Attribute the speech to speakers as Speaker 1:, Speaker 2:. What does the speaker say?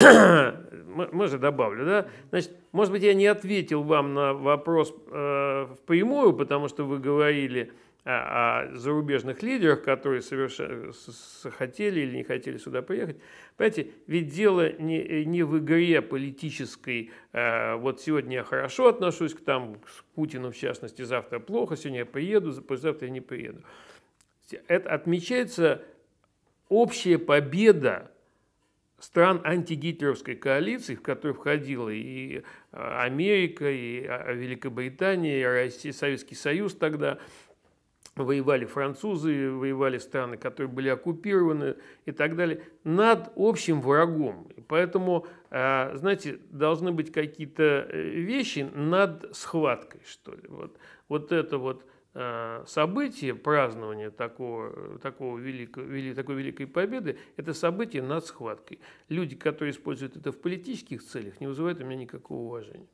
Speaker 1: Может добавлю, да? Значит, может быть, я не ответил вам на вопрос э, впрямую, потому что вы говорили о, о зарубежных лидерах, которые совершенно хотели или не хотели сюда приехать. Понимаете, ведь дело не, не в игре политической. Э, вот сегодня я хорошо отношусь к, там, к Путину, в частности, завтра плохо, сегодня я приеду, завтра я не приеду. Это отмечается общая победа стран антигитлеровской коалиции, в которую входила и а, Америка, и а, Великобритания, и Россия, Советский Союз тогда, воевали французы, воевали страны, которые были оккупированы и так далее, над общим врагом. И поэтому, а, знаете, должны быть какие-то э, вещи над схваткой, что ли. Вот, вот это вот Э, событие, празднование такого, такого великого, вели, такой великой победы, это событие над схваткой. Люди, которые используют это в политических целях, не вызывают у меня никакого уважения.